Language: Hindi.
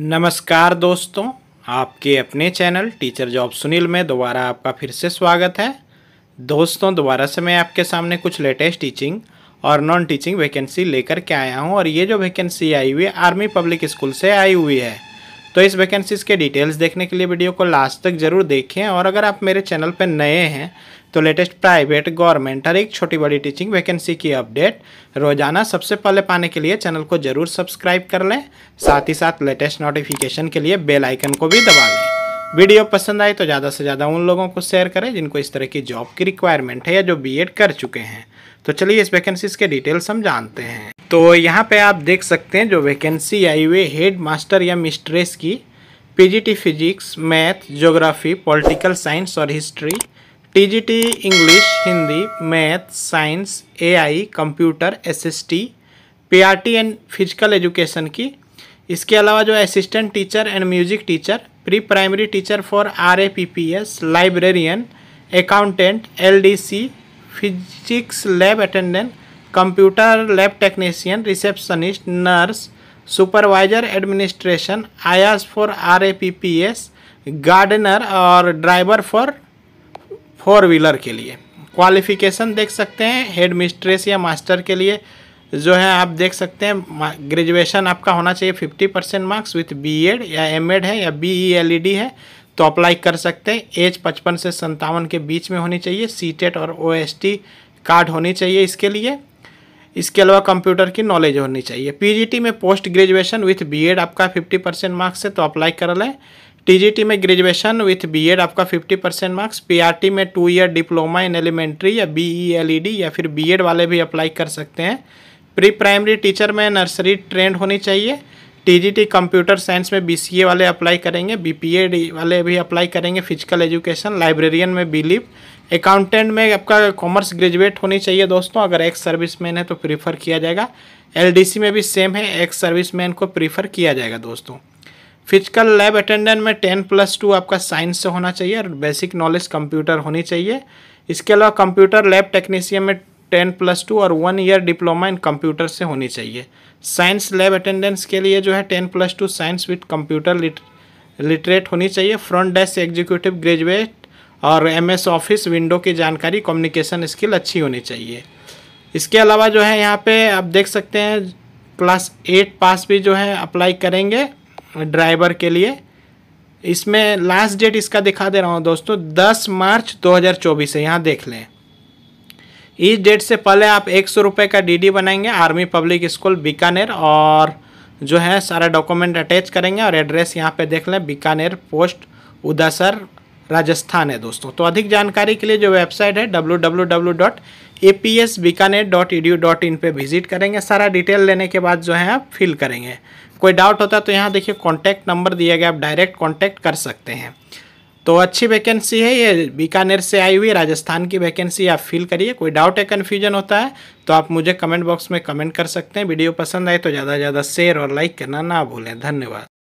नमस्कार दोस्तों आपके अपने चैनल टीचर जॉब सुनील में दोबारा आपका फिर से स्वागत है दोस्तों दोबारा से मैं आपके सामने कुछ लेटेस्ट टीचिंग और नॉन टीचिंग वैकेंसी लेकर के आया हूं और ये जो वैकेंसी आई हुई है आर्मी पब्लिक स्कूल से आई हुई है तो इस वैकेंसीज़ के डिटेल्स देखने के लिए वीडियो को लास्ट तक ज़रूर देखें और अगर आप मेरे चैनल पर नए हैं तो लेटेस्ट प्राइवेट गवर्नमेंट हर एक छोटी बड़ी टीचिंग वैकेंसी की अपडेट रोजाना सबसे पहले पाने के लिए चैनल को जरूर सब्सक्राइब कर लें साथ ही साथ लेटेस्ट नोटिफिकेशन के लिए बेल आइकन को भी दबा लें वीडियो पसंद आए तो ज़्यादा से ज़्यादा उन लोगों को शेयर करें जिनको इस तरह की जॉब की रिक्वायरमेंट है या जो बी कर चुके हैं तो चलिए इस वैकेंसीज के डिटेल्स हम जानते हैं तो यहाँ पर आप देख सकते हैं जो वैकेंसी आई हुई हेड मास्टर या मिस्ट्रेस की PGT physics math geography political science और history TGT English Hindi math science AI computer SST PRT and physical education की इसके अलावा जो assistant teacher and music teacher pre primary teacher for R A P P S librarian accountant L D C physics lab attendant computer lab technician receptionist nurse supervisor administration आयास for R A P P S gardener और ड्राइवर फॉर फोर व्हीलर के लिए क्वालिफिकेशन देख सकते हैं हेड मिस्ट्रेस या मास्टर के लिए जो है आप देख सकते हैं ग्रेजुएशन आपका होना चाहिए 50 percent marks with B Ed या एम एड e है या B E L E D है तो अप्लाई कर सकते हैं एज पचपन से संतावन के बीच में होनी चाहिए सी टेट e और ओ एस टी कार्ड होनी चाहिए इसके लिए इसके अलावा कंप्यूटर की नॉलेज होनी चाहिए पीजीटी में पोस्ट ग्रेजुएशन विथ बीएड आपका 50 परसेंट मार्क्स है तो अप्लाई कर लें टीजीटी में ग्रेजुएशन विथ बीएड आपका 50 परसेंट मार्क्स पीआरटी में two year diploma in elementary या बीईएलईडी e e या फिर बीएड वाले भी अप्लाई कर सकते हैं प्री प्राइमरी टीचर में नर्सरी ट्रेंड होनी चाहिए टीजीटी कंप्यूटर साइंस में बीसीए वाले अप्लाई करेंगे बीपीए वाले भी अप्लाई करेंगे फिजिकल एजुकेशन लाइब्रेरियन में बिलीव अकाउंटेंट e में आपका कॉमर्स ग्रेजुएट होनी चाहिए दोस्तों अगर एक्स सर्विस मैन है तो प्रीफर किया जाएगा एल में भी सेम है एक्स सर्विस मैन को प्रीफर किया जाएगा दोस्तों फिजिकल लैब अटेंडेंट में टेन प्लस टू आपका साइंस से होना चाहिए और बेसिक नॉलेज कंप्यूटर होनी चाहिए इसके अलावा कंप्यूटर लैब टेक्नीशियन में टेन प्लस टू और one year diploma in computer से होनी चाहिए साइंस लैब अटेंडेंस के लिए जो है ten plus two science with computer literate होनी चाहिए फ्रंट डेस्क एग्जीक्यूटिव ग्रेजुएट और एमएस ऑफिस विंडो की जानकारी कम्युनिकेशन स्किल अच्छी होनी चाहिए इसके अलावा जो है यहाँ पे आप देख सकते हैं क्लास एट पास भी जो है अप्लाई करेंगे ड्राइवर के लिए इसमें लास्ट डेट इसका दिखा दे रहा हूँ दोस्तों 10 मार्च 2024 है यहाँ देख लें इस डेट से पहले आप एक सौ रुपये का डीडी बनाएंगे आर्मी पब्लिक स्कूल बीकानेर और जो है सारा डॉक्यूमेंट अटैच करेंगे और एड्रेस यहाँ पे देख लें बीकानेर पोस्ट उदासर राजस्थान है दोस्तों तो अधिक जानकारी के लिए जो वेबसाइट है डब्ल्यू डब्ल्यू e पे विजिट करेंगे सारा डिटेल लेने के बाद जो है आप फिल करेंगे कोई डाउट होता है तो यहाँ देखिए कॉन्टैक्ट नंबर दिया गया आप डायरेक्ट कॉन्टैक्ट कर सकते हैं तो अच्छी वैकेंसी है ये बीकानेर से आई हुई राजस्थान की वैकेंसी आप फिल करिए कोई डाउट या कन्फ्यूजन होता है तो आप मुझे कमेंट बॉक्स में कमेंट कर सकते हैं वीडियो पसंद आए तो ज़्यादा से ज़्यादा शेयर और लाइक करना ना भूलें धन्यवाद